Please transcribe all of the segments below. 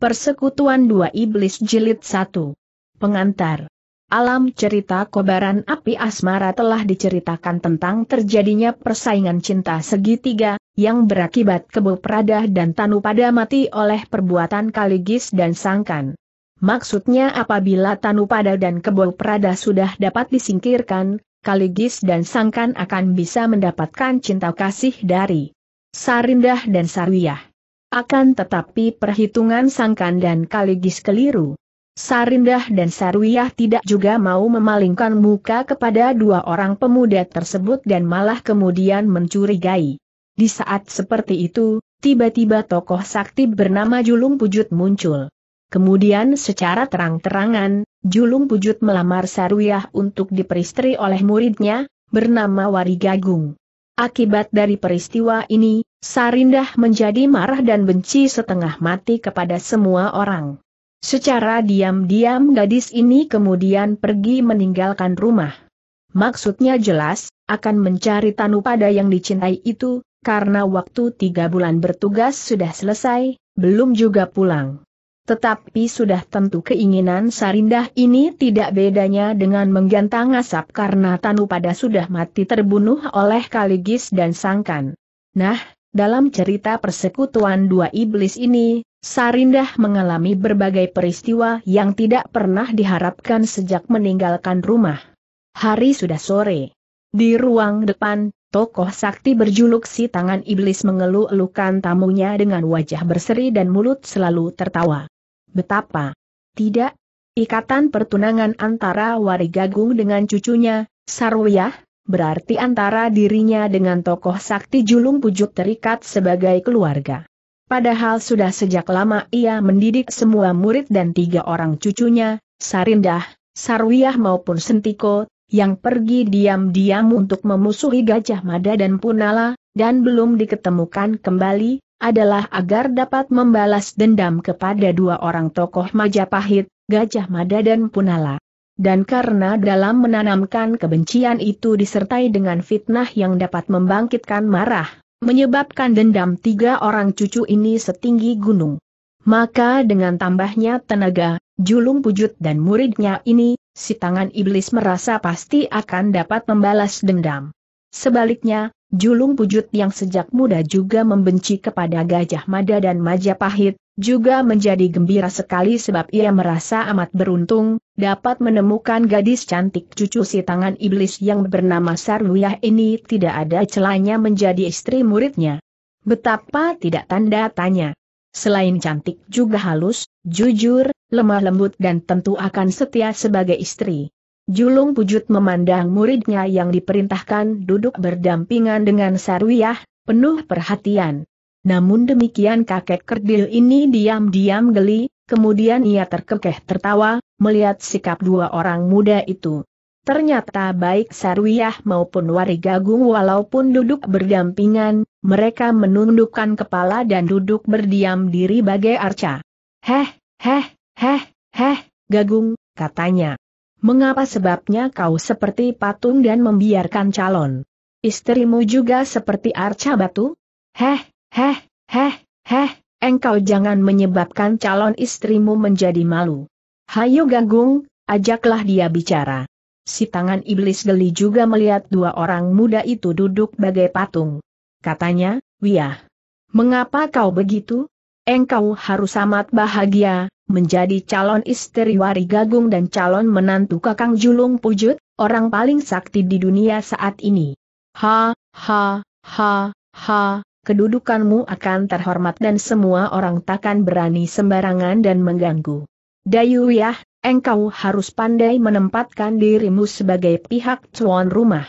Persekutuan Dua Iblis Jilid 1 Pengantar Alam cerita kobaran api asmara telah diceritakan tentang terjadinya persaingan cinta segitiga, yang berakibat kebo Prada dan Tanu pada mati oleh perbuatan Kaligis dan Sangkan. Maksudnya apabila Tanu pada dan kebo Prada sudah dapat disingkirkan, Kaligis dan Sangkan akan bisa mendapatkan cinta kasih dari Sarindah dan Sarwiyah. Akan tetapi perhitungan Sangkan dan Kaligis keliru. Sarindah dan Sarwiyah tidak juga mau memalingkan muka kepada dua orang pemuda tersebut dan malah kemudian mencurigai. Di saat seperti itu, tiba-tiba tokoh sakti bernama Julung Pujut muncul. Kemudian secara terang-terangan, Julung Pujut melamar Sarwiyah untuk diperistri oleh muridnya, bernama Warigagung. Akibat dari peristiwa ini, Sarindah menjadi marah dan benci setengah mati kepada semua orang. Secara diam-diam gadis ini kemudian pergi meninggalkan rumah. Maksudnya jelas, akan mencari tanu pada yang dicintai itu, karena waktu tiga bulan bertugas sudah selesai, belum juga pulang. Tetapi sudah tentu keinginan Sarindah ini tidak bedanya dengan menggantang asap karena Tanu pada sudah mati terbunuh oleh Kaligis dan Sangkan. Nah, dalam cerita persekutuan dua iblis ini, Sarindah mengalami berbagai peristiwa yang tidak pernah diharapkan sejak meninggalkan rumah. Hari sudah sore. Di ruang depan, tokoh sakti berjuluk si tangan iblis mengeluh-elukan tamunya dengan wajah berseri dan mulut selalu tertawa. Betapa tidak ikatan pertunangan antara Warigagung dengan cucunya, Sarwiyah, berarti antara dirinya dengan tokoh sakti julung pujuk terikat sebagai keluarga. Padahal sudah sejak lama ia mendidik semua murid dan tiga orang cucunya, Sarindah, Sarwiyah maupun Sentiko, yang pergi diam-diam untuk memusuhi Gajah Mada dan Punala, dan belum diketemukan kembali, adalah agar dapat membalas dendam kepada dua orang tokoh Majapahit, Gajah Mada dan Punala. Dan karena dalam menanamkan kebencian itu disertai dengan fitnah yang dapat membangkitkan marah, menyebabkan dendam tiga orang cucu ini setinggi gunung. Maka dengan tambahnya tenaga, julung pujut dan muridnya ini, si tangan iblis merasa pasti akan dapat membalas dendam. Sebaliknya, Julung Pujut yang sejak muda juga membenci kepada Gajah Mada dan Majapahit, juga menjadi gembira sekali sebab ia merasa amat beruntung, dapat menemukan gadis cantik cucu si tangan iblis yang bernama Sarwiyah ini tidak ada celanya menjadi istri muridnya. Betapa tidak tanda tanya. Selain cantik juga halus, jujur, lemah lembut dan tentu akan setia sebagai istri. Julung Pujut memandang muridnya yang diperintahkan duduk berdampingan dengan Sarwiyah, penuh perhatian. Namun demikian kakek kerdil ini diam-diam geli, kemudian ia terkekeh tertawa, melihat sikap dua orang muda itu. Ternyata baik Sarwiyah maupun Warigagung walaupun duduk berdampingan, mereka menundukkan kepala dan duduk berdiam diri bagai arca. Heh, heh, heh, heh, Gagung, katanya. Mengapa sebabnya kau seperti patung dan membiarkan calon? Istrimu juga seperti arca batu? Heh, heh, heh, heh, engkau jangan menyebabkan calon istrimu menjadi malu. Hayo Gagung, ajaklah dia bicara. Si tangan iblis geli juga melihat dua orang muda itu duduk bagai patung. Katanya, Wiah, mengapa kau begitu? Engkau harus amat bahagia, menjadi calon istri Wari Gagung dan calon menantu Kakang Julung Pujut, orang paling sakti di dunia saat ini. Ha, ha, ha, ha, kedudukanmu akan terhormat dan semua orang takkan berani sembarangan dan mengganggu. Dayu ya, engkau harus pandai menempatkan dirimu sebagai pihak tuan rumah.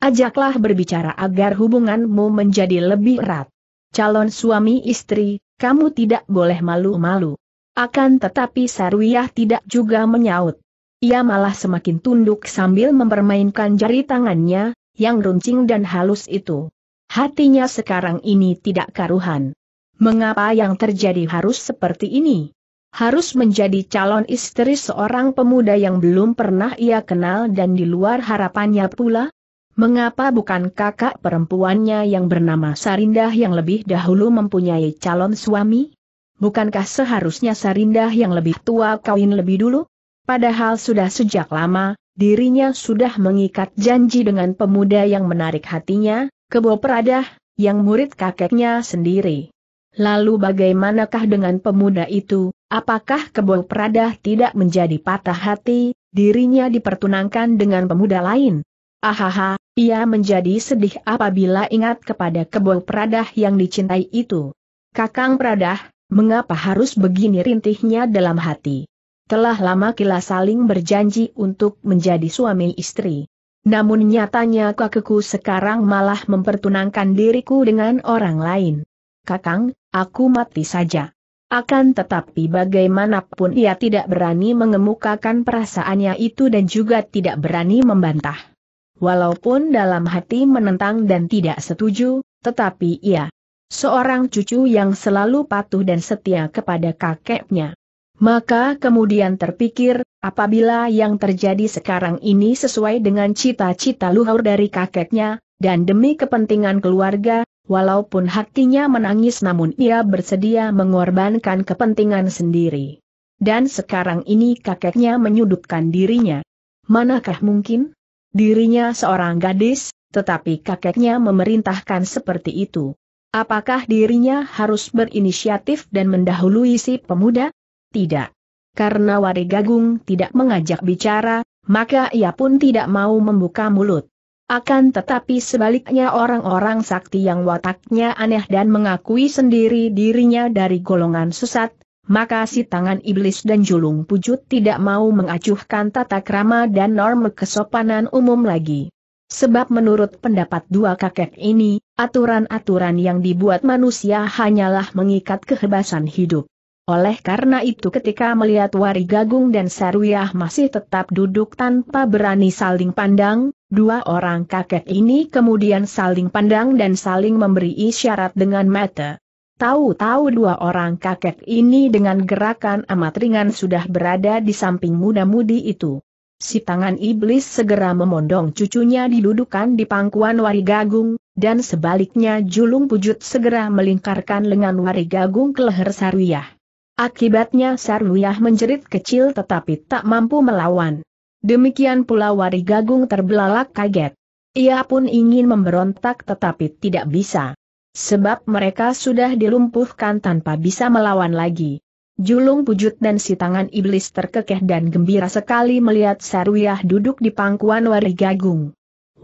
Ajaklah berbicara agar hubunganmu menjadi lebih erat. Calon suami istri, kamu tidak boleh malu-malu. Akan tetapi Sarwiyah tidak juga menyaut. Ia malah semakin tunduk sambil mempermainkan jari tangannya, yang runcing dan halus itu. Hatinya sekarang ini tidak karuhan. Mengapa yang terjadi harus seperti ini? Harus menjadi calon istri seorang pemuda yang belum pernah ia kenal dan di luar harapannya pula? Mengapa bukan kakak perempuannya yang bernama Sarindah yang lebih dahulu mempunyai calon suami? Bukankah seharusnya Sarindah yang lebih tua kawin lebih dulu? Padahal sudah sejak lama, dirinya sudah mengikat janji dengan pemuda yang menarik hatinya, kebo peradah, yang murid kakeknya sendiri. Lalu bagaimanakah dengan pemuda itu, apakah kebo peradah tidak menjadi patah hati, dirinya dipertunangkan dengan pemuda lain? Ahaha, ia menjadi sedih apabila ingat kepada kebo peradah yang dicintai itu. Kakang Pradah, Mengapa harus begini rintihnya dalam hati? Telah lama kila saling berjanji untuk menjadi suami istri. Namun nyatanya kakekku sekarang malah mempertunangkan diriku dengan orang lain. Kakang, aku mati saja. Akan tetapi bagaimanapun ia tidak berani mengemukakan perasaannya itu dan juga tidak berani membantah. Walaupun dalam hati menentang dan tidak setuju, tetapi ia Seorang cucu yang selalu patuh dan setia kepada kakeknya. Maka kemudian terpikir, apabila yang terjadi sekarang ini sesuai dengan cita-cita luhur dari kakeknya, dan demi kepentingan keluarga, walaupun hatinya menangis namun ia bersedia mengorbankan kepentingan sendiri. Dan sekarang ini kakeknya menyudutkan dirinya. Manakah mungkin? Dirinya seorang gadis, tetapi kakeknya memerintahkan seperti itu. Apakah dirinya harus berinisiatif dan mendahului si pemuda? Tidak. Karena Warigagung tidak mengajak bicara, maka ia pun tidak mau membuka mulut. Akan tetapi sebaliknya orang-orang sakti yang wataknya aneh dan mengakui sendiri dirinya dari golongan sesat, maka si tangan iblis dan julung pujut tidak mau mengacuhkan tata krama dan norma kesopanan umum lagi. Sebab menurut pendapat dua kakek ini, aturan-aturan yang dibuat manusia hanyalah mengikat kehebasan hidup. Oleh karena itu ketika melihat Wari Gagung dan Saruyah masih tetap duduk tanpa berani saling pandang, dua orang kakek ini kemudian saling pandang dan saling memberi isyarat dengan mata. Tahu-tahu dua orang kakek ini dengan gerakan amat ringan sudah berada di samping muda-mudi itu. Si tangan iblis segera memondong cucunya didudukan di pangkuan Warigagung, dan sebaliknya julung pujut segera melingkarkan lengan Warigagung ke leher Sarwiyah. Akibatnya Sarwiyah menjerit kecil tetapi tak mampu melawan. Demikian pula Warigagung terbelalak kaget. Ia pun ingin memberontak tetapi tidak bisa. Sebab mereka sudah dilumpuhkan tanpa bisa melawan lagi. Julung Pujut dan si tangan iblis terkekeh dan gembira sekali melihat Sarwiyah duduk di pangkuan Wari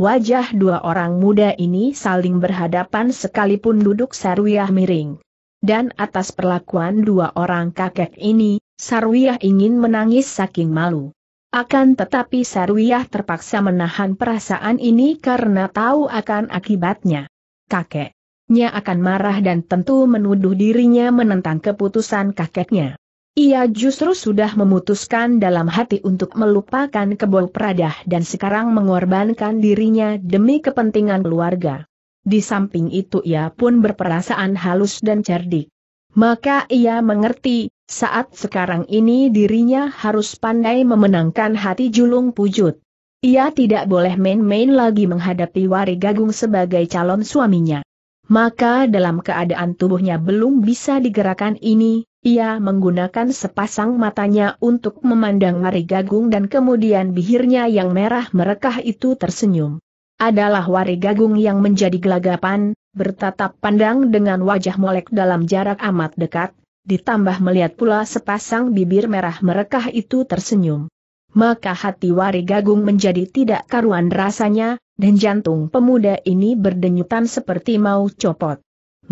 Wajah dua orang muda ini saling berhadapan sekalipun duduk Sarwiyah miring. Dan atas perlakuan dua orang kakek ini, Sarwiyah ingin menangis saking malu. Akan tetapi Sarwiyah terpaksa menahan perasaan ini karena tahu akan akibatnya. Kakek Nya akan marah dan tentu menuduh dirinya menentang keputusan kakeknya. Ia justru sudah memutuskan dalam hati untuk melupakan kebo peradah dan sekarang mengorbankan dirinya demi kepentingan keluarga. Di samping itu ia pun berperasaan halus dan cerdik. Maka ia mengerti, saat sekarang ini dirinya harus pandai memenangkan hati julung pujut. Ia tidak boleh main-main lagi menghadapi Wari Gagung sebagai calon suaminya maka dalam keadaan tubuhnya belum bisa digerakkan ini, ia menggunakan sepasang matanya untuk memandang Wari Gagung dan kemudian bihirnya yang merah merekah itu tersenyum. Adalah Wari Gagung yang menjadi gelagapan, bertatap pandang dengan wajah molek dalam jarak amat dekat, ditambah melihat pula sepasang bibir merah merekah itu tersenyum maka hati Wari Gagung menjadi tidak karuan rasanya, dan jantung pemuda ini berdenyutan seperti mau copot.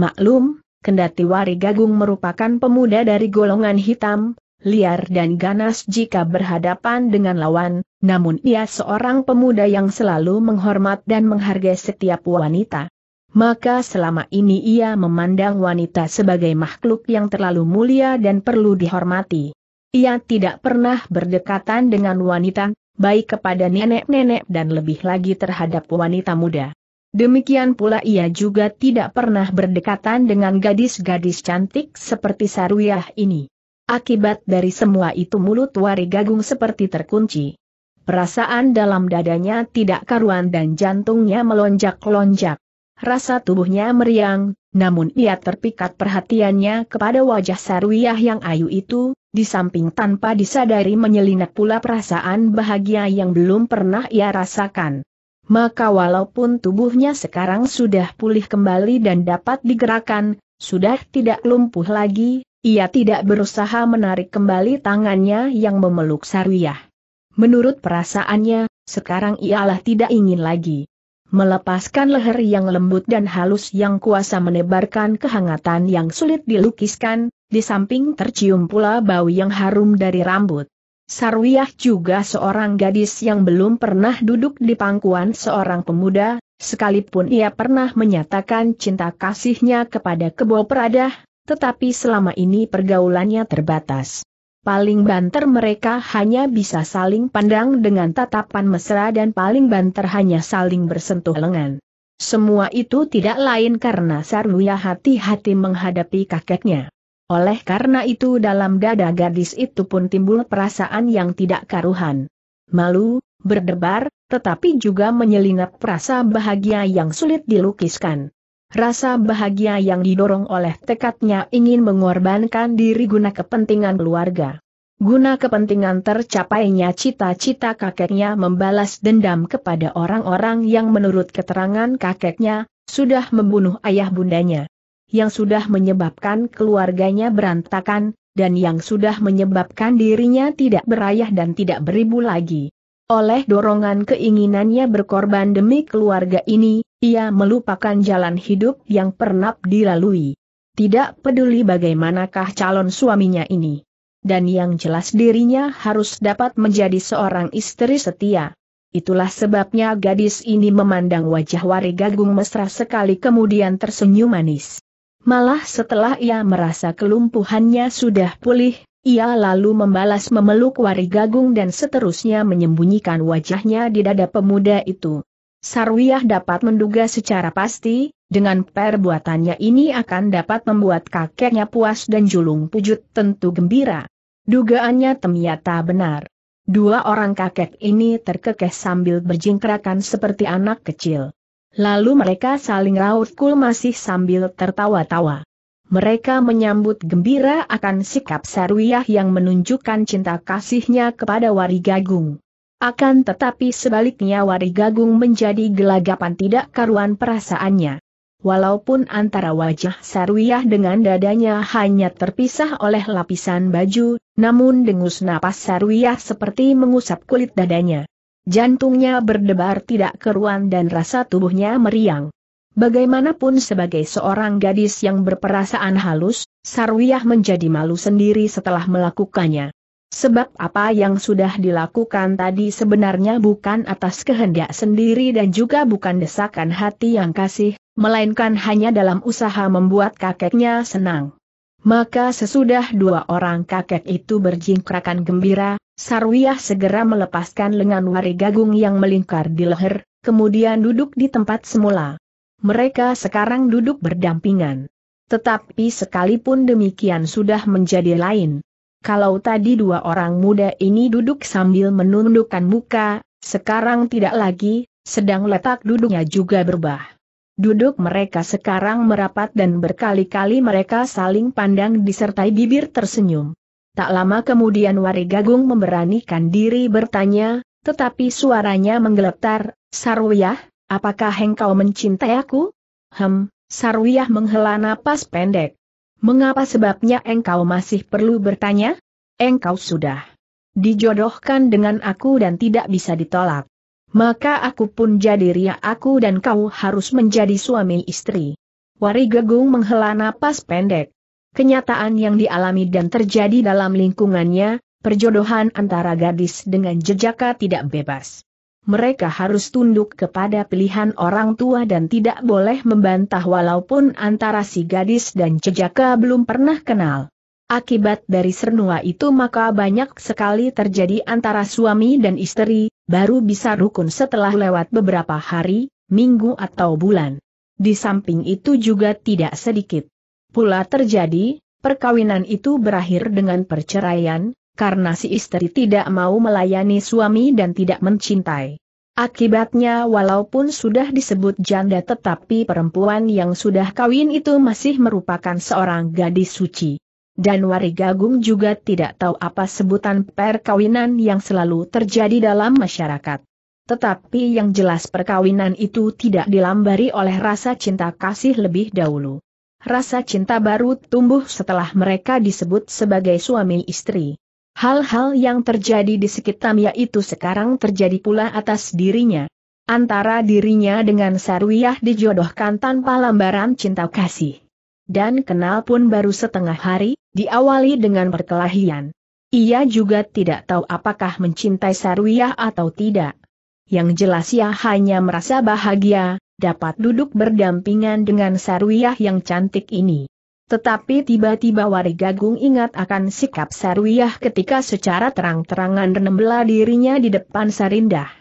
Maklum, kendati Wari Gagung merupakan pemuda dari golongan hitam, liar dan ganas jika berhadapan dengan lawan, namun ia seorang pemuda yang selalu menghormat dan menghargai setiap wanita. Maka selama ini ia memandang wanita sebagai makhluk yang terlalu mulia dan perlu dihormati. Ia tidak pernah berdekatan dengan wanita, baik kepada nenek-nenek dan lebih lagi terhadap wanita muda. Demikian pula ia juga tidak pernah berdekatan dengan gadis-gadis cantik seperti Saruyah ini. Akibat dari semua itu mulut Wari Gagung seperti terkunci. Perasaan dalam dadanya tidak karuan dan jantungnya melonjak-lonjak. Rasa tubuhnya meriang, namun ia terpikat perhatiannya kepada wajah Sarwiyah yang ayu itu, di samping tanpa disadari menyelinap pula perasaan bahagia yang belum pernah ia rasakan. Maka walaupun tubuhnya sekarang sudah pulih kembali dan dapat digerakkan, sudah tidak lumpuh lagi, ia tidak berusaha menarik kembali tangannya yang memeluk Sarwiyah. Menurut perasaannya, sekarang ialah tidak ingin lagi melepaskan leher yang lembut dan halus yang kuasa menebarkan kehangatan yang sulit dilukiskan, di samping tercium pula bau yang harum dari rambut. Sarwiyah juga seorang gadis yang belum pernah duduk di pangkuan seorang pemuda, sekalipun ia pernah menyatakan cinta kasihnya kepada kebo peradah, tetapi selama ini pergaulannya terbatas paling banter mereka hanya bisa saling pandang dengan tatapan mesra dan paling banter hanya saling bersentuh lengan. Semua itu tidak lain karena Sarwia hati-hati menghadapi kakeknya. Oleh karena itu dalam dada gadis itu pun timbul perasaan yang tidak karuhan. Malu, berdebar, tetapi juga menyelinap rasa bahagia yang sulit dilukiskan. Rasa bahagia yang didorong oleh tekadnya ingin mengorbankan diri guna kepentingan keluarga. Guna kepentingan tercapainya cita-cita kakeknya membalas dendam kepada orang-orang yang menurut keterangan kakeknya, sudah membunuh ayah bundanya. Yang sudah menyebabkan keluarganya berantakan, dan yang sudah menyebabkan dirinya tidak berayah dan tidak beribu lagi. Oleh dorongan keinginannya berkorban demi keluarga ini, ia melupakan jalan hidup yang pernah dilalui. Tidak peduli bagaimanakah calon suaminya ini. Dan yang jelas dirinya harus dapat menjadi seorang istri setia. Itulah sebabnya gadis ini memandang wajah Wari Gagung mesra sekali kemudian tersenyum manis. Malah setelah ia merasa kelumpuhannya sudah pulih, ia lalu membalas memeluk Wari Gagung dan seterusnya menyembunyikan wajahnya di dada pemuda itu. Sarwiyah dapat menduga secara pasti, dengan perbuatannya ini akan dapat membuat kakeknya puas dan julung pujut tentu gembira. Dugaannya ternyata benar. Dua orang kakek ini terkekeh sambil berjingkrakan seperti anak kecil. Lalu mereka saling raut kul masih sambil tertawa-tawa. Mereka menyambut gembira akan sikap Sarwiyah yang menunjukkan cinta kasihnya kepada Wari Gagung. Akan tetapi sebaliknya Wari Gagung menjadi gelagapan tidak karuan perasaannya. Walaupun antara wajah Sarwiyah dengan dadanya hanya terpisah oleh lapisan baju, namun dengus napas Sarwiyah seperti mengusap kulit dadanya. Jantungnya berdebar tidak keruan dan rasa tubuhnya meriang. Bagaimanapun sebagai seorang gadis yang berperasaan halus, Sarwiyah menjadi malu sendiri setelah melakukannya. Sebab apa yang sudah dilakukan tadi sebenarnya bukan atas kehendak sendiri dan juga bukan desakan hati yang kasih, melainkan hanya dalam usaha membuat kakeknya senang. Maka sesudah dua orang kakek itu berjingkrakan gembira, Sarwiyah segera melepaskan lengan wari gagung yang melingkar di leher, kemudian duduk di tempat semula. Mereka sekarang duduk berdampingan. Tetapi sekalipun demikian sudah menjadi lain. Kalau tadi dua orang muda ini duduk sambil menundukkan muka, sekarang tidak lagi, sedang letak duduknya juga berubah. Duduk mereka sekarang merapat dan berkali-kali mereka saling pandang disertai bibir tersenyum. Tak lama kemudian Warigagung memberanikan diri bertanya, tetapi suaranya menggeletar, Sarwiyah, apakah engkau mencintai aku? Hem, Sarwiyah menghela napas pendek. Mengapa sebabnya engkau masih perlu bertanya? Engkau sudah dijodohkan dengan aku dan tidak bisa ditolak. Maka aku pun jadi ria aku dan kau harus menjadi suami istri. Wari Gegung menghela napas pendek. Kenyataan yang dialami dan terjadi dalam lingkungannya, perjodohan antara gadis dengan jejaka tidak bebas mereka harus tunduk kepada pilihan orang tua dan tidak boleh membantah walaupun antara si gadis dan cejaka belum pernah kenal. Akibat dari sernua itu maka banyak sekali terjadi antara suami dan istri, baru bisa rukun setelah lewat beberapa hari, minggu atau bulan. Di samping itu juga tidak sedikit. Pula terjadi, perkawinan itu berakhir dengan perceraian, karena si istri tidak mau melayani suami dan tidak mencintai. Akibatnya walaupun sudah disebut janda tetapi perempuan yang sudah kawin itu masih merupakan seorang gadis suci. Dan Warigagung juga tidak tahu apa sebutan perkawinan yang selalu terjadi dalam masyarakat. Tetapi yang jelas perkawinan itu tidak dilambari oleh rasa cinta kasih lebih dahulu. Rasa cinta baru tumbuh setelah mereka disebut sebagai suami istri. Hal-hal yang terjadi di sekitarnya itu sekarang terjadi pula atas dirinya. Antara dirinya dengan Sarwiyah dijodohkan tanpa lambaran cinta kasih. Dan kenal pun baru setengah hari, diawali dengan perkelahian. Ia juga tidak tahu apakah mencintai Sarwiyah atau tidak. Yang jelas ia hanya merasa bahagia, dapat duduk berdampingan dengan Sarwiyah yang cantik ini. Tetapi tiba-tiba Wari Gagung ingat akan sikap Sarwiyah ketika secara terang-terangan menembela dirinya di depan Sarindah.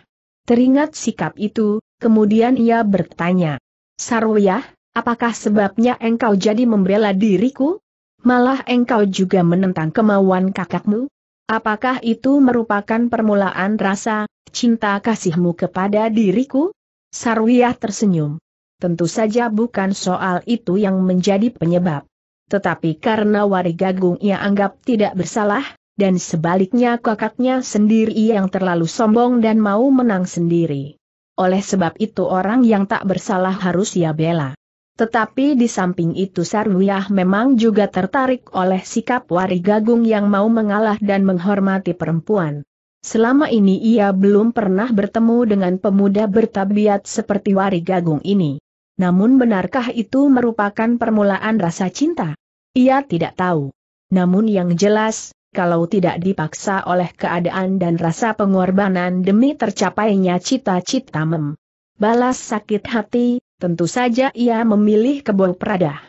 Teringat sikap itu, kemudian ia bertanya, Sarwiyah, apakah sebabnya engkau jadi membela diriku? Malah engkau juga menentang kemauan kakakmu? Apakah itu merupakan permulaan rasa, cinta kasihmu kepada diriku? Sarwiyah tersenyum. Tentu saja bukan soal itu yang menjadi penyebab tetapi karena Warigagung ia anggap tidak bersalah, dan sebaliknya kakaknya sendiri yang terlalu sombong dan mau menang sendiri. Oleh sebab itu orang yang tak bersalah harus ia bela. Tetapi di samping itu Sarwiyah memang juga tertarik oleh sikap Warigagung yang mau mengalah dan menghormati perempuan. Selama ini ia belum pernah bertemu dengan pemuda bertabiat seperti Warigagung ini. Namun benarkah itu merupakan permulaan rasa cinta? Ia tidak tahu. Namun yang jelas, kalau tidak dipaksa oleh keadaan dan rasa pengorbanan demi tercapainya cita-cita mem. Balas sakit hati, tentu saja ia memilih kebo Pradah.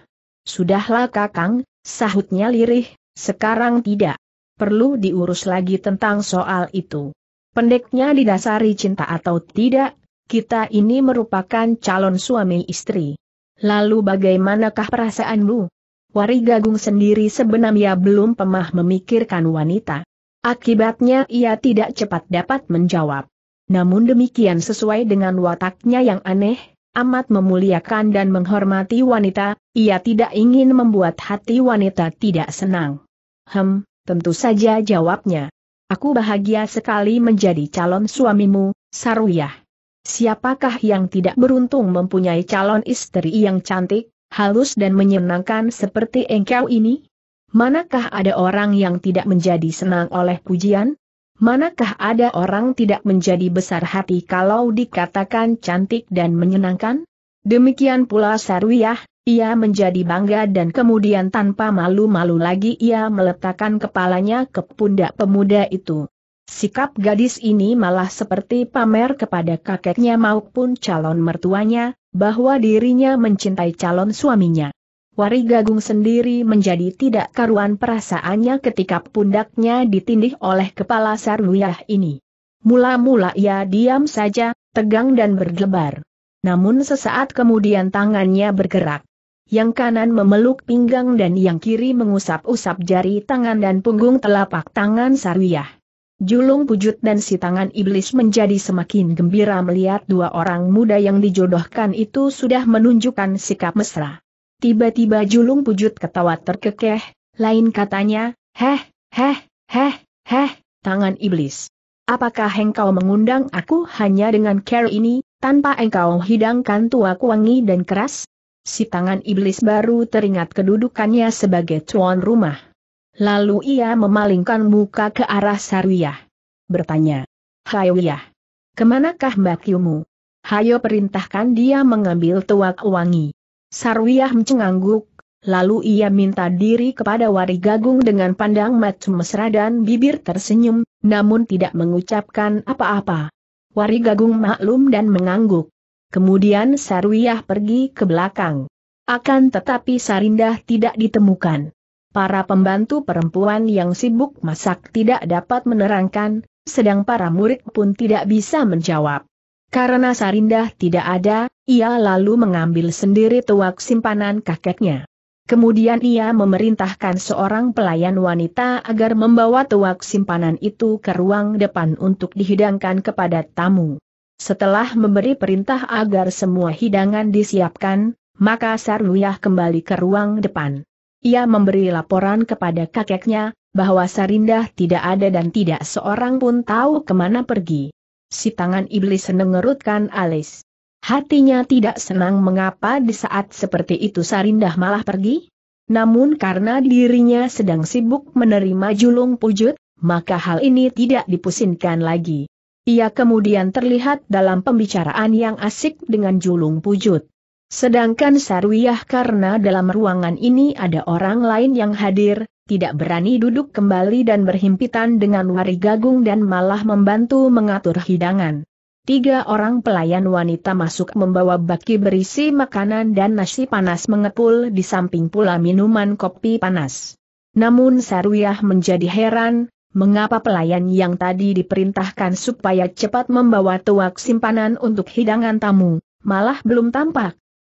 Sudahlah kakang, sahutnya lirih, sekarang tidak. Perlu diurus lagi tentang soal itu. Pendeknya didasari cinta atau tidak, kita ini merupakan calon suami istri. Lalu bagaimanakah perasaanmu? Wari Gagung sendiri sebenarnya belum pemah memikirkan wanita. Akibatnya ia tidak cepat dapat menjawab. Namun demikian sesuai dengan wataknya yang aneh, amat memuliakan dan menghormati wanita, ia tidak ingin membuat hati wanita tidak senang. Hem, tentu saja jawabnya. Aku bahagia sekali menjadi calon suamimu, Saruyah. Siapakah yang tidak beruntung mempunyai calon istri yang cantik, halus dan menyenangkan seperti engkau ini? Manakah ada orang yang tidak menjadi senang oleh pujian? Manakah ada orang tidak menjadi besar hati kalau dikatakan cantik dan menyenangkan? Demikian pula Sarwiyah, ia menjadi bangga dan kemudian tanpa malu-malu lagi ia meletakkan kepalanya ke pundak pemuda itu. Sikap gadis ini malah seperti pamer kepada kakeknya maupun calon mertuanya, bahwa dirinya mencintai calon suaminya. Wari Gagung sendiri menjadi tidak karuan perasaannya ketika pundaknya ditindih oleh kepala Sarwiyah ini. Mula-mula ia diam saja, tegang dan berdebar. Namun sesaat kemudian tangannya bergerak. Yang kanan memeluk pinggang dan yang kiri mengusap-usap jari tangan dan punggung telapak tangan Sarwiyah. Julung Pujut dan si tangan iblis menjadi semakin gembira melihat dua orang muda yang dijodohkan itu sudah menunjukkan sikap mesra. Tiba-tiba Julung Pujut ketawa terkekeh, lain katanya, heh, heh, heh, heh, tangan iblis. Apakah engkau mengundang aku hanya dengan care ini, tanpa engkau hidangkan tuaku wangi dan keras? Si tangan iblis baru teringat kedudukannya sebagai tuan rumah. Lalu ia memalingkan muka ke arah Sarwiyah. Bertanya, Wiyah, kemanakah bakiumu? Hayo perintahkan dia mengambil tuak wangi. Sarwiyah mencengangguk, lalu ia minta diri kepada Wari Gagung dengan pandang mata mesra dan bibir tersenyum, namun tidak mengucapkan apa-apa. Wari Gagung maklum dan mengangguk. Kemudian Sarwiyah pergi ke belakang. Akan tetapi Sarindah tidak ditemukan. Para pembantu perempuan yang sibuk masak tidak dapat menerangkan, sedang para murid pun tidak bisa menjawab. Karena Sarindah tidak ada, ia lalu mengambil sendiri tuak simpanan kakeknya. Kemudian ia memerintahkan seorang pelayan wanita agar membawa tuak simpanan itu ke ruang depan untuk dihidangkan kepada tamu. Setelah memberi perintah agar semua hidangan disiapkan, maka Sarluyah kembali ke ruang depan ia memberi laporan kepada kakeknya, bahwa Sarindah tidak ada dan tidak seorang pun tahu kemana pergi. Si tangan iblis mengerutkan alis. Hatinya tidak senang mengapa di saat seperti itu Sarindah malah pergi. Namun karena dirinya sedang sibuk menerima julung pujut, maka hal ini tidak dipusinkan lagi. Ia kemudian terlihat dalam pembicaraan yang asik dengan julung pujut. Sedangkan Sarwiyah karena dalam ruangan ini ada orang lain yang hadir, tidak berani duduk kembali dan berhimpitan dengan wari gagung dan malah membantu mengatur hidangan. Tiga orang pelayan wanita masuk membawa baki berisi makanan dan nasi panas mengepul di samping pula minuman kopi panas. Namun Sarwiyah menjadi heran, mengapa pelayan yang tadi diperintahkan supaya cepat membawa tuak simpanan untuk hidangan tamu, malah belum tampak.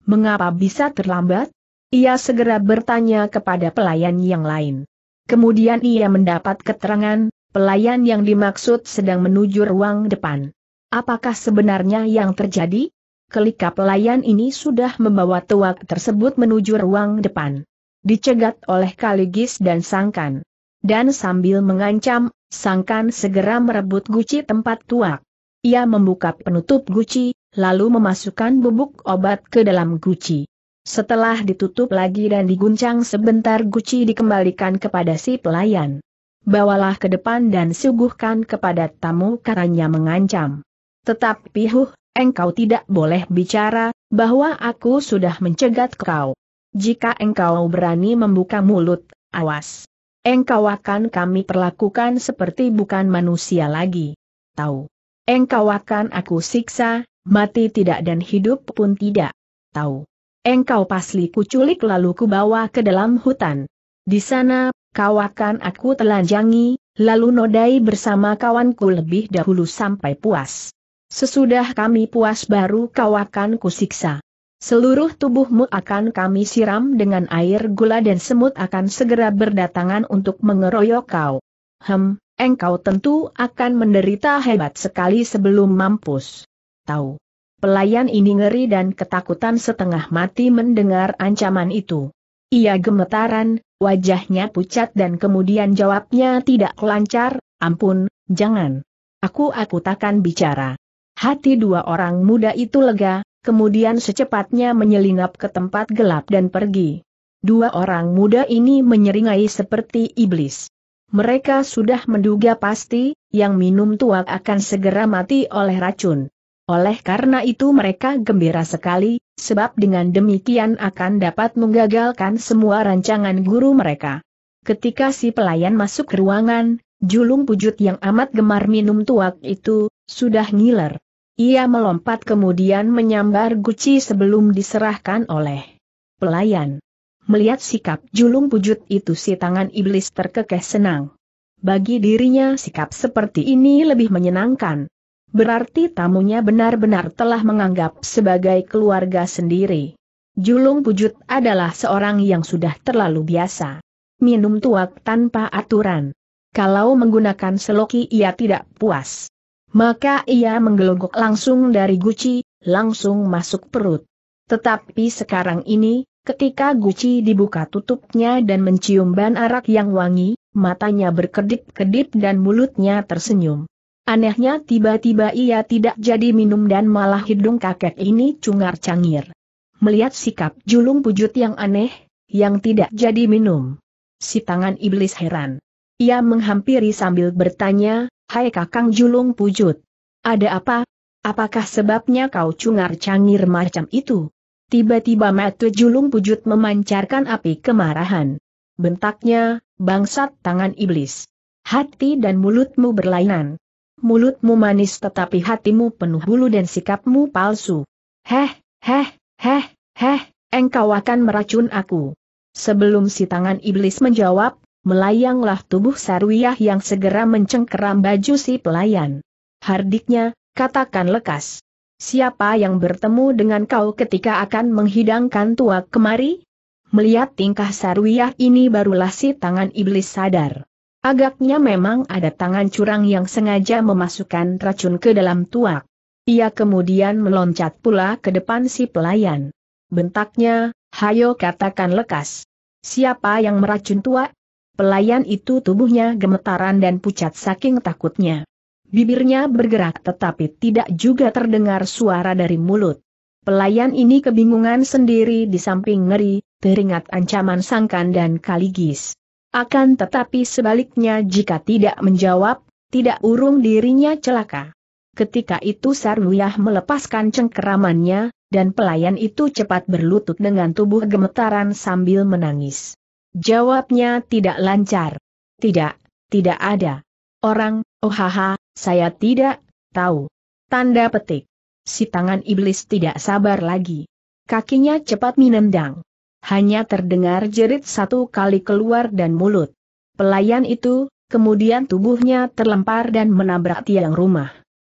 Mengapa bisa terlambat? Ia segera bertanya kepada pelayan yang lain. Kemudian ia mendapat keterangan, pelayan yang dimaksud sedang menuju ruang depan. Apakah sebenarnya yang terjadi? Kelika pelayan ini sudah membawa tuak tersebut menuju ruang depan. Dicegat oleh Kaligis dan Sangkan. Dan sambil mengancam, Sangkan segera merebut guci tempat tuak. Ia membuka penutup guci, lalu memasukkan bubuk obat ke dalam guci. Setelah ditutup lagi dan diguncang sebentar guci dikembalikan kepada si pelayan. Bawalah ke depan dan suguhkan kepada tamu karanya mengancam. Tetapi huh, engkau tidak boleh bicara, bahwa aku sudah mencegat kau. Jika engkau berani membuka mulut, awas. Engkau akan kami perlakukan seperti bukan manusia lagi. Tahu. Engkau akan aku siksa, Mati tidak dan hidup pun tidak. Tahu. Engkau pasti kuculik lalu kubawa ke dalam hutan. Di sana, kau akan aku telanjangi, lalu nodai bersama kawanku lebih dahulu sampai puas. Sesudah kami puas baru kau akan kusiksa. Seluruh tubuhmu akan kami siram dengan air gula dan semut akan segera berdatangan untuk mengeroyok kau. Hem, engkau tentu akan menderita hebat sekali sebelum mampus tahu. Pelayan ini ngeri dan ketakutan setengah mati mendengar ancaman itu. Ia gemetaran, wajahnya pucat dan kemudian jawabnya tidak lancar, ampun, jangan. Aku aku takkan bicara. Hati dua orang muda itu lega, kemudian secepatnya menyelinap ke tempat gelap dan pergi. Dua orang muda ini menyeringai seperti iblis. Mereka sudah menduga pasti, yang minum tuak akan segera mati oleh racun. Oleh karena itu mereka gembira sekali, sebab dengan demikian akan dapat menggagalkan semua rancangan guru mereka. Ketika si pelayan masuk ke ruangan, julung pujut yang amat gemar minum tuak itu, sudah ngiler. Ia melompat kemudian menyambar guci sebelum diserahkan oleh pelayan. Melihat sikap julung pujut itu si tangan iblis terkekeh senang. Bagi dirinya sikap seperti ini lebih menyenangkan. Berarti tamunya benar-benar telah menganggap sebagai keluarga sendiri. Julung Pujut adalah seorang yang sudah terlalu biasa. Minum tuak tanpa aturan. Kalau menggunakan seloki ia tidak puas. Maka ia menggelogok langsung dari guci, langsung masuk perut. Tetapi sekarang ini, ketika guci dibuka tutupnya dan mencium ban arak yang wangi, matanya berkedip-kedip dan mulutnya tersenyum. Anehnya tiba-tiba ia tidak jadi minum dan malah hidung kakek ini cungar-cangir. Melihat sikap julung pujut yang aneh, yang tidak jadi minum. Si tangan iblis heran. Ia menghampiri sambil bertanya, Hai kakang julung pujut. Ada apa? Apakah sebabnya kau cungar-cangir macam itu? Tiba-tiba mata julung pujut memancarkan api kemarahan. Bentaknya, bangsat tangan iblis. Hati dan mulutmu berlainan mulutmu manis tetapi hatimu penuh bulu dan sikapmu palsu. Heh, heh, heh, heh, engkau akan meracun aku. Sebelum si tangan iblis menjawab, melayanglah tubuh Sarwiyah yang segera mencengkeram baju si pelayan. Hardiknya, katakan lekas. Siapa yang bertemu dengan kau ketika akan menghidangkan tua kemari? Melihat tingkah Sarwiyah ini barulah si tangan iblis sadar. Agaknya memang ada tangan curang yang sengaja memasukkan racun ke dalam tuak. Ia kemudian meloncat pula ke depan si pelayan. Bentaknya, hayo katakan lekas. Siapa yang meracun tuak? Pelayan itu tubuhnya gemetaran dan pucat saking takutnya. Bibirnya bergerak tetapi tidak juga terdengar suara dari mulut. Pelayan ini kebingungan sendiri di samping ngeri, teringat ancaman sangkan dan kaligis. Akan tetapi sebaliknya jika tidak menjawab, tidak urung dirinya celaka. Ketika itu Sarwiyah melepaskan cengkeramannya, dan pelayan itu cepat berlutut dengan tubuh gemetaran sambil menangis. Jawabnya tidak lancar. Tidak, tidak ada. Orang, oh haha, saya tidak tahu. Tanda petik. Si tangan iblis tidak sabar lagi. Kakinya cepat menendang hanya terdengar jerit satu kali keluar dan mulut. Pelayan itu, kemudian tubuhnya terlempar dan menabrak tiang rumah.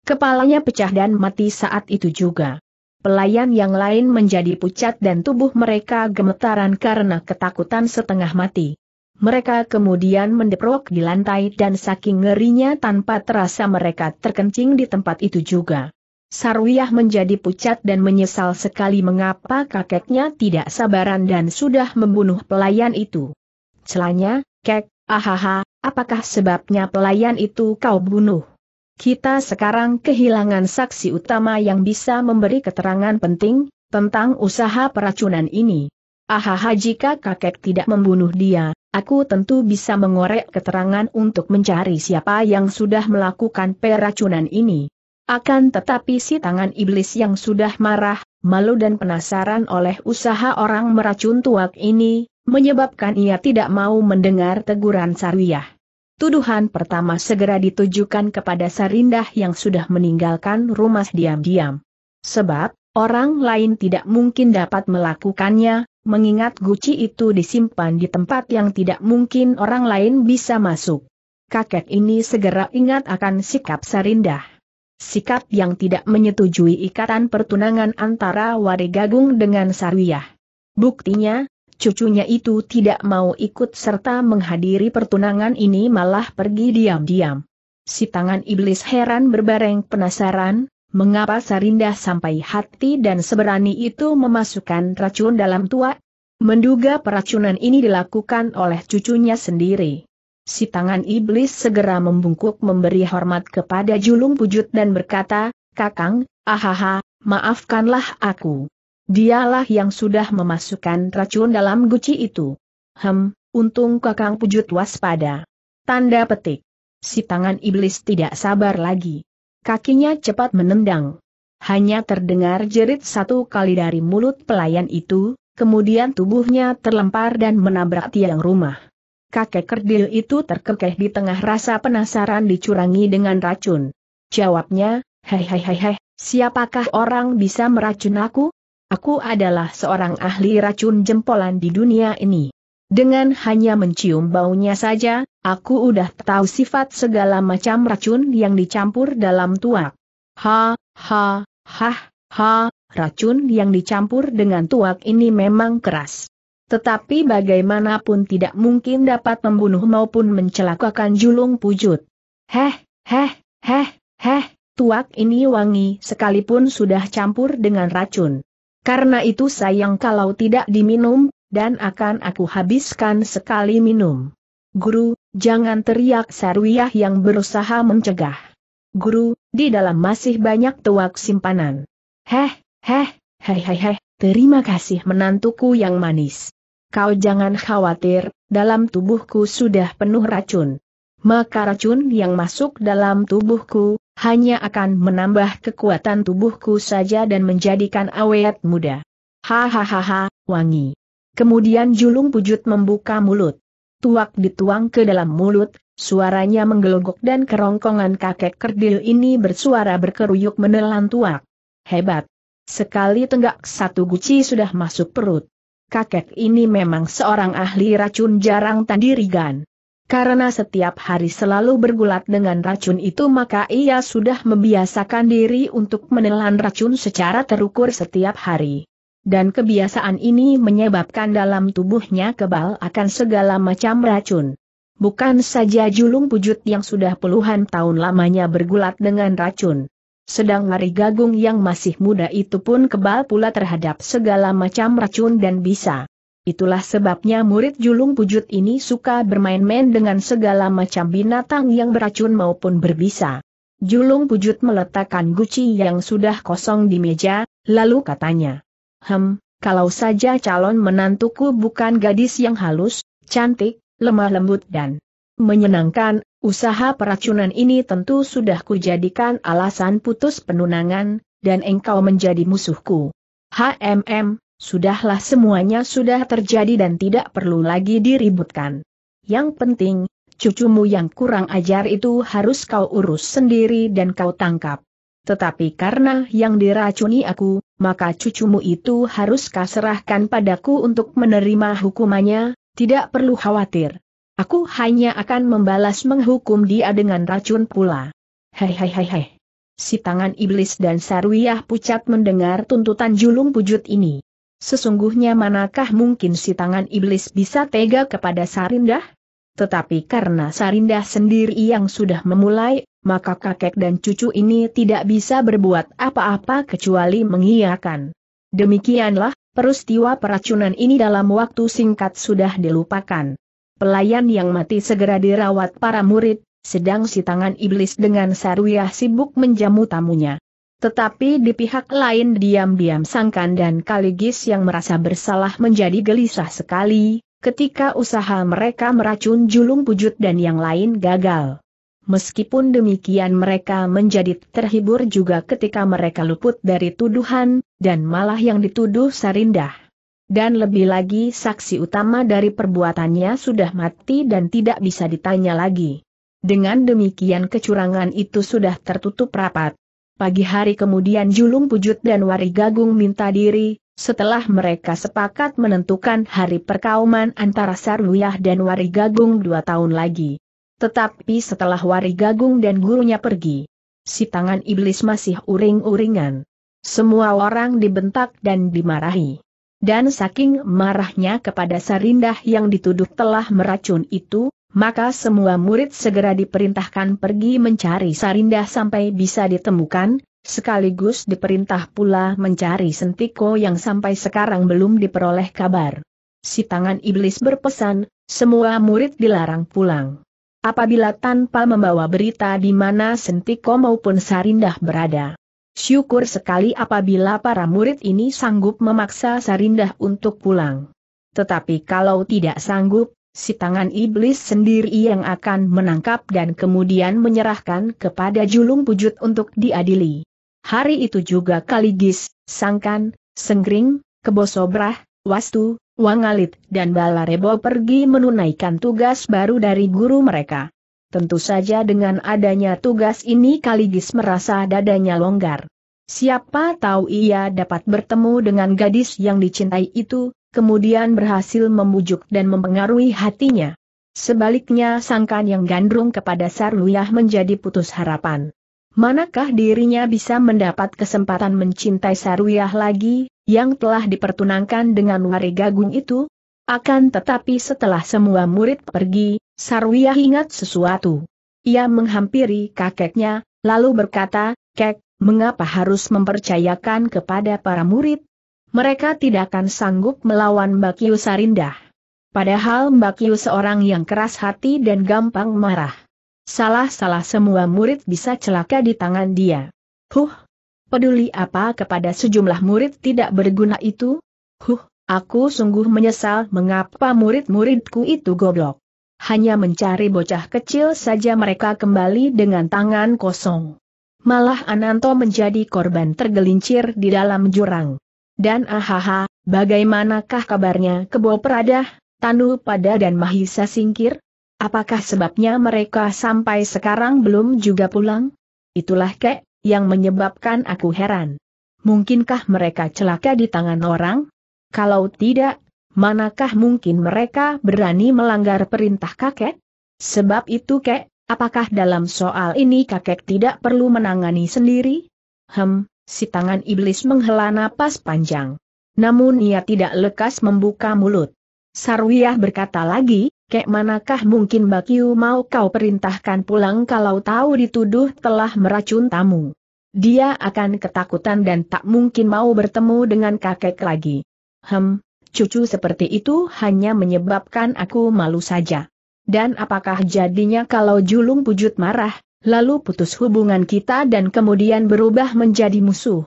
Kepalanya pecah dan mati saat itu juga. Pelayan yang lain menjadi pucat dan tubuh mereka gemetaran karena ketakutan setengah mati. Mereka kemudian mendeprok di lantai dan saking ngerinya tanpa terasa mereka terkencing di tempat itu juga. Sarwiyah menjadi pucat dan menyesal sekali mengapa kakeknya tidak sabaran dan sudah membunuh pelayan itu. Celanya, kek, ahaha, apakah sebabnya pelayan itu kau bunuh? Kita sekarang kehilangan saksi utama yang bisa memberi keterangan penting, tentang usaha peracunan ini. Ahaha jika kakek tidak membunuh dia, aku tentu bisa mengorek keterangan untuk mencari siapa yang sudah melakukan peracunan ini. Akan tetapi si tangan iblis yang sudah marah, malu dan penasaran oleh usaha orang meracun tuak ini, menyebabkan ia tidak mau mendengar teguran Sarwiyah. Tuduhan pertama segera ditujukan kepada Sarindah yang sudah meninggalkan rumah diam-diam. Sebab, orang lain tidak mungkin dapat melakukannya, mengingat guci itu disimpan di tempat yang tidak mungkin orang lain bisa masuk. Kakek ini segera ingat akan sikap Sarindah sikap yang tidak menyetujui ikatan pertunangan antara Wari Gagung dengan Sarwiyah. Buktinya, cucunya itu tidak mau ikut serta menghadiri pertunangan ini malah pergi diam-diam. Si tangan iblis heran berbareng penasaran, mengapa Sarinda sampai hati dan seberani itu memasukkan racun dalam tua? Menduga peracunan ini dilakukan oleh cucunya sendiri. Si tangan iblis segera membungkuk memberi hormat kepada julung pujut dan berkata, Kakang, ahaha, maafkanlah aku. Dialah yang sudah memasukkan racun dalam guci itu. Hem, untung kakang pujut waspada. Tanda petik. Si tangan iblis tidak sabar lagi. Kakinya cepat menendang. Hanya terdengar jerit satu kali dari mulut pelayan itu, kemudian tubuhnya terlempar dan menabrak tiang rumah kakek kerdil itu terkekeh di tengah rasa penasaran dicurangi dengan racun. Jawabnya, hehehehe, siapakah orang bisa meracun aku? Aku adalah seorang ahli racun jempolan di dunia ini. Dengan hanya mencium baunya saja, aku udah tahu sifat segala macam racun yang dicampur dalam tuak. Ha, ha, ha, ha, racun yang dicampur dengan tuak ini memang keras. Tetapi bagaimanapun tidak mungkin dapat membunuh maupun mencelakakan julung pujut. Heh, heh, heh, heh, tuak ini wangi sekalipun sudah campur dengan racun. Karena itu sayang kalau tidak diminum, dan akan aku habiskan sekali minum. Guru, jangan teriak Sarwiyah yang berusaha mencegah. Guru, di dalam masih banyak tuak simpanan. Heh, heh, heh heh heh, terima kasih menantuku yang manis kau jangan khawatir, dalam tubuhku sudah penuh racun. Maka racun yang masuk dalam tubuhku, hanya akan menambah kekuatan tubuhku saja dan menjadikan awet muda. Hahaha, wangi. Kemudian julung pujut membuka mulut. Tuak dituang ke dalam mulut, suaranya menggelogok dan kerongkongan kakek kerdil ini bersuara berkeruyuk menelan tuak. Hebat. Sekali tenggak satu guci sudah masuk perut kakek ini memang seorang ahli racun jarang tandirigan. Karena setiap hari selalu bergulat dengan racun itu maka ia sudah membiasakan diri untuk menelan racun secara terukur setiap hari. Dan kebiasaan ini menyebabkan dalam tubuhnya kebal akan segala macam racun. Bukan saja julung pujut yang sudah puluhan tahun lamanya bergulat dengan racun. Sedang Mari Gagung yang masih muda itu pun kebal pula terhadap segala macam racun dan bisa. Itulah sebabnya murid julung pujut ini suka bermain-main dengan segala macam binatang yang beracun maupun berbisa. Julung pujut meletakkan guci yang sudah kosong di meja, lalu katanya, Hem, kalau saja calon menantuku bukan gadis yang halus, cantik, lemah lembut dan menyenangkan, Usaha peracunan ini tentu sudah kujadikan alasan putus penunangan, dan engkau menjadi musuhku. HMM, sudahlah semuanya sudah terjadi dan tidak perlu lagi diributkan. Yang penting, cucumu yang kurang ajar itu harus kau urus sendiri dan kau tangkap. Tetapi karena yang diracuni aku, maka cucumu itu harus kaserahkan padaku untuk menerima hukumannya, tidak perlu khawatir. Aku hanya akan membalas menghukum dia dengan racun pula. Hei hei hei hei. Si tangan iblis dan sarwiyah pucat mendengar tuntutan julung pujut ini. Sesungguhnya manakah mungkin si tangan iblis bisa tega kepada Sarindah? Tetapi karena Sarindah sendiri yang sudah memulai, maka kakek dan cucu ini tidak bisa berbuat apa-apa kecuali mengiyakan. Demikianlah, peristiwa peracunan ini dalam waktu singkat sudah dilupakan. Pelayan yang mati segera dirawat para murid, sedang si tangan iblis dengan saruyah sibuk menjamu tamunya. Tetapi di pihak lain diam-diam sangkan dan kaligis yang merasa bersalah menjadi gelisah sekali, ketika usaha mereka meracun julung pujut dan yang lain gagal. Meskipun demikian mereka menjadi terhibur juga ketika mereka luput dari tuduhan, dan malah yang dituduh Sarindah. Dan lebih lagi saksi utama dari perbuatannya sudah mati dan tidak bisa ditanya lagi. Dengan demikian kecurangan itu sudah tertutup rapat. Pagi hari kemudian Julung Pujut dan Wari Gagung minta diri, setelah mereka sepakat menentukan hari perkauman antara Sarwiyah dan Wari Gagung dua tahun lagi. Tetapi setelah Wari Gagung dan gurunya pergi, si tangan iblis masih uring-uringan. Semua orang dibentak dan dimarahi. Dan saking marahnya kepada Sarindah yang dituduh telah meracun itu, maka semua murid segera diperintahkan pergi mencari Sarindah sampai bisa ditemukan, sekaligus diperintah pula mencari Sentiko yang sampai sekarang belum diperoleh kabar. Si tangan iblis berpesan, semua murid dilarang pulang. Apabila tanpa membawa berita di mana Sentiko maupun Sarindah berada. Syukur sekali apabila para murid ini sanggup memaksa Sarindah untuk pulang. Tetapi kalau tidak sanggup, si tangan iblis sendiri yang akan menangkap dan kemudian menyerahkan kepada julung pujut untuk diadili. Hari itu juga Kaligis, Sangkan, Senggring, Kebosobrah, Wastu, Wangalit dan Balarebo pergi menunaikan tugas baru dari guru mereka. Tentu saja dengan adanya tugas ini Kaligis merasa dadanya longgar. Siapa tahu ia dapat bertemu dengan gadis yang dicintai itu, kemudian berhasil membujuk dan mempengaruhi hatinya. Sebaliknya sangkan yang gandrung kepada Sarluyah menjadi putus harapan. Manakah dirinya bisa mendapat kesempatan mencintai Sarluyah lagi, yang telah dipertunangkan dengan warga itu? Akan tetapi setelah semua murid pergi, Sarwiyah ingat sesuatu. Ia menghampiri kakeknya, lalu berkata, Kek, mengapa harus mempercayakan kepada para murid? Mereka tidak akan sanggup melawan Mbak Yu Sarindah. Padahal Mbak Yu seorang yang keras hati dan gampang marah. Salah-salah semua murid bisa celaka di tangan dia. Huh, peduli apa kepada sejumlah murid tidak berguna itu? Huh, aku sungguh menyesal mengapa murid-muridku itu goblok hanya mencari bocah kecil saja mereka kembali dengan tangan kosong. Malah Ananto menjadi korban tergelincir di dalam jurang. Dan ahaha, bagaimanakah kabarnya kebo peradah, Tanu Pada dan Mahisa Singkir? Apakah sebabnya mereka sampai sekarang belum juga pulang? Itulah kek, yang menyebabkan aku heran. Mungkinkah mereka celaka di tangan orang? Kalau tidak, manakah mungkin mereka berani melanggar perintah kakek? Sebab itu kek, apakah dalam soal ini kakek tidak perlu menangani sendiri? Hem, si tangan iblis menghela napas panjang. Namun ia tidak lekas membuka mulut. Sarwiyah berkata lagi, kek manakah mungkin Bakiu mau kau perintahkan pulang kalau tahu dituduh telah meracun tamu. Dia akan ketakutan dan tak mungkin mau bertemu dengan kakek lagi. Hem, cucu seperti itu hanya menyebabkan aku malu saja. Dan apakah jadinya kalau julung pujut marah, lalu putus hubungan kita dan kemudian berubah menjadi musuh?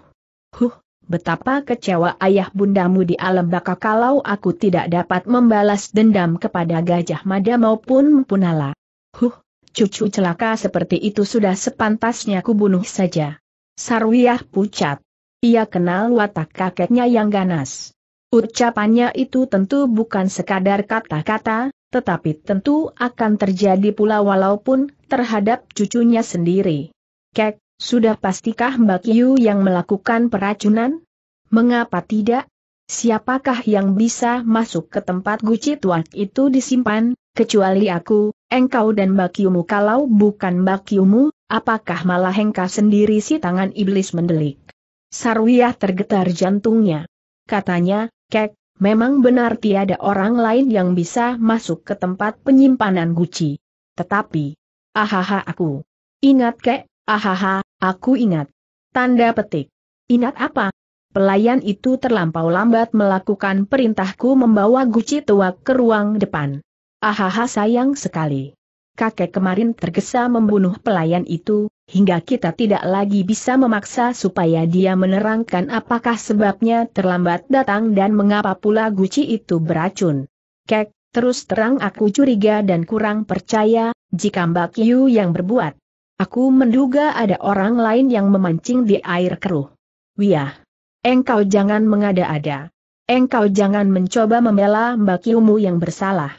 Huh, betapa kecewa ayah bundamu di alam baka kalau aku tidak dapat membalas dendam kepada Gajah Mada maupun punala. Huh, cucu celaka seperti itu sudah sepantasnya kubunuh saja. Sarwiyah pucat. Ia kenal watak kakeknya yang ganas. Ucapannya itu tentu bukan sekadar kata-kata, tetapi tentu akan terjadi pula walaupun terhadap cucunya sendiri. Kek, sudah pastikah Mbak Yu yang melakukan peracunan? Mengapa tidak? Siapakah yang bisa masuk ke tempat guci tuan itu disimpan, kecuali aku, engkau dan Mbak Yumu kalau bukan Mbak Yumu, apakah malah engkau sendiri si tangan iblis mendelik? Sarwiyah tergetar jantungnya. Katanya, Kek, memang benar tiada orang lain yang bisa masuk ke tempat penyimpanan guci. Tetapi, ahaha aku. Ingat kek, ahaha, aku ingat. Tanda petik. Ingat apa? Pelayan itu terlampau lambat melakukan perintahku membawa guci tua ke ruang depan. Ahaha sayang sekali. Kakek kemarin tergesa membunuh pelayan itu, hingga kita tidak lagi bisa memaksa supaya dia menerangkan apakah sebabnya terlambat datang dan mengapa pula guci itu beracun. Kek, terus terang aku curiga dan kurang percaya, jika Mbak Yu yang berbuat. Aku menduga ada orang lain yang memancing di air keruh. Wiyah! Engkau jangan mengada-ada. Engkau jangan mencoba membela Mbak Yumu yang bersalah.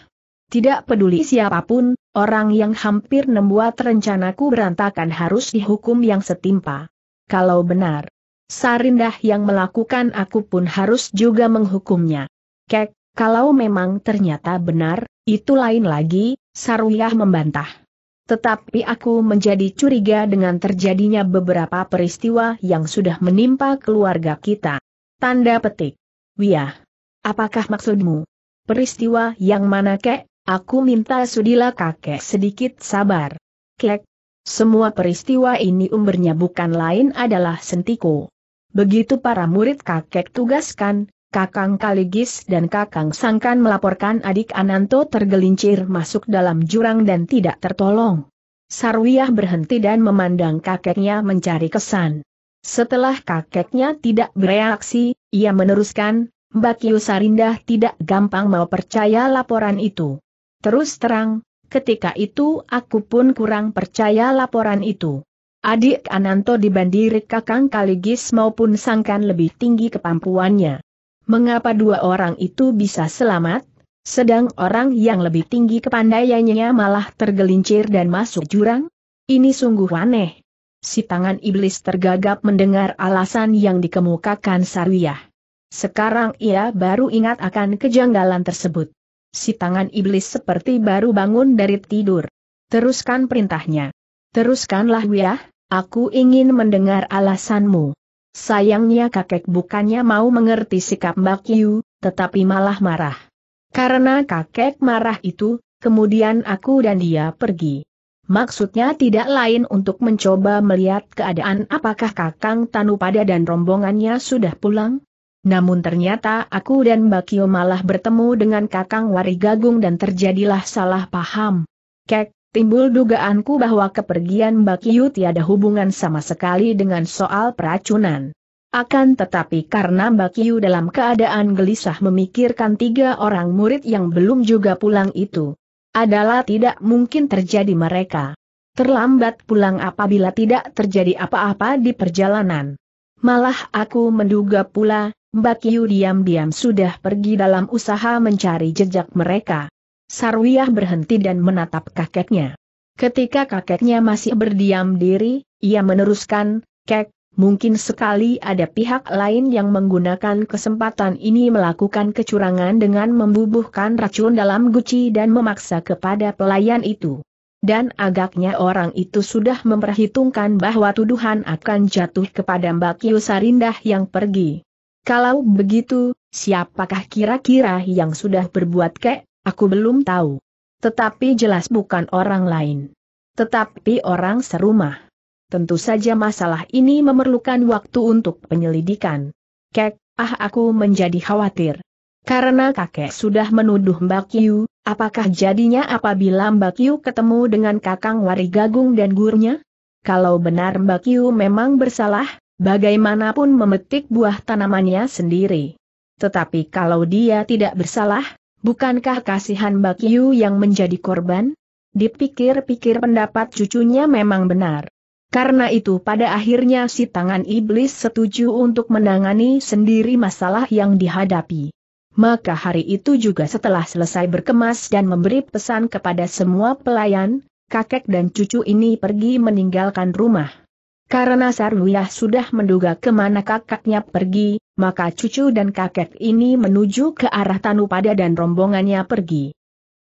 Tidak peduli siapapun, Orang yang hampir membuat rencanaku berantakan harus dihukum yang setimpa. Kalau benar, Sarindah yang melakukan aku pun harus juga menghukumnya. Kek, kalau memang ternyata benar, itu lain lagi, Saruyah membantah. Tetapi aku menjadi curiga dengan terjadinya beberapa peristiwa yang sudah menimpa keluarga kita. Tanda petik. Wiyah. Apakah maksudmu? Peristiwa yang mana kek? Aku minta sudilah kakek sedikit sabar. Kek, semua peristiwa ini umbernya bukan lain adalah sentiku. Begitu para murid kakek tugaskan, Kakang Kaligis dan Kakang Sangkan melaporkan adik Ananto tergelincir masuk dalam jurang dan tidak tertolong. Sarwiyah berhenti dan memandang kakeknya mencari kesan. Setelah kakeknya tidak bereaksi, ia meneruskan, Mbak Yusarindah tidak gampang mau percaya laporan itu. Terus terang, ketika itu aku pun kurang percaya laporan itu. Adik Ananto dibandiri kakang Kaligis maupun Sangkan lebih tinggi kepampuannya. Mengapa dua orang itu bisa selamat, sedang orang yang lebih tinggi kepandaiannya malah tergelincir dan masuk jurang? Ini sungguh aneh. Si tangan iblis tergagap mendengar alasan yang dikemukakan Sarwiyah. Sekarang ia baru ingat akan kejanggalan tersebut si tangan iblis seperti baru bangun dari tidur. Teruskan perintahnya. Teruskanlah wiyah, aku ingin mendengar alasanmu. Sayangnya kakek bukannya mau mengerti sikap Mbak Yu, tetapi malah marah. Karena kakek marah itu, kemudian aku dan dia pergi. Maksudnya tidak lain untuk mencoba melihat keadaan apakah Kakang Tanu pada dan rombongannya sudah pulang? Namun ternyata aku dan Bakio malah bertemu dengan Kakang Warigagung dan terjadilah salah paham. Kek, timbul dugaanku bahwa kepergian Bakio tiada hubungan sama sekali dengan soal peracunan. Akan tetapi karena Bakio dalam keadaan gelisah memikirkan tiga orang murid yang belum juga pulang itu, adalah tidak mungkin terjadi mereka. Terlambat pulang apabila tidak terjadi apa-apa di perjalanan. Malah aku menduga pula, Mbak Yu diam-diam sudah pergi dalam usaha mencari jejak mereka. Sarwiyah berhenti dan menatap kakeknya. Ketika kakeknya masih berdiam diri, ia meneruskan, Kek, mungkin sekali ada pihak lain yang menggunakan kesempatan ini melakukan kecurangan dengan membubuhkan racun dalam guci dan memaksa kepada pelayan itu. Dan agaknya orang itu sudah memperhitungkan bahwa tuduhan akan jatuh kepada Mbak Yu Sarindah yang pergi. Kalau begitu, siapakah kira-kira yang sudah berbuat kek, aku belum tahu. Tetapi jelas bukan orang lain. Tetapi orang serumah. Tentu saja masalah ini memerlukan waktu untuk penyelidikan. Kek, ah aku menjadi khawatir. Karena kakek sudah menuduh Mbak Yu, apakah jadinya apabila Mbak Yu ketemu dengan kakang Warigagung dan gurunya? Kalau benar Mbak Yu memang bersalah, bagaimanapun memetik buah tanamannya sendiri. Tetapi kalau dia tidak bersalah, bukankah kasihan Bakiu yang menjadi korban? Dipikir-pikir pendapat cucunya memang benar. Karena itu pada akhirnya si tangan iblis setuju untuk menangani sendiri masalah yang dihadapi. Maka hari itu juga setelah selesai berkemas dan memberi pesan kepada semua pelayan, kakek dan cucu ini pergi meninggalkan rumah. Karena Sarwiyah sudah menduga kemana kakaknya pergi, maka cucu dan kakek ini menuju ke arah Tanupada dan rombongannya pergi.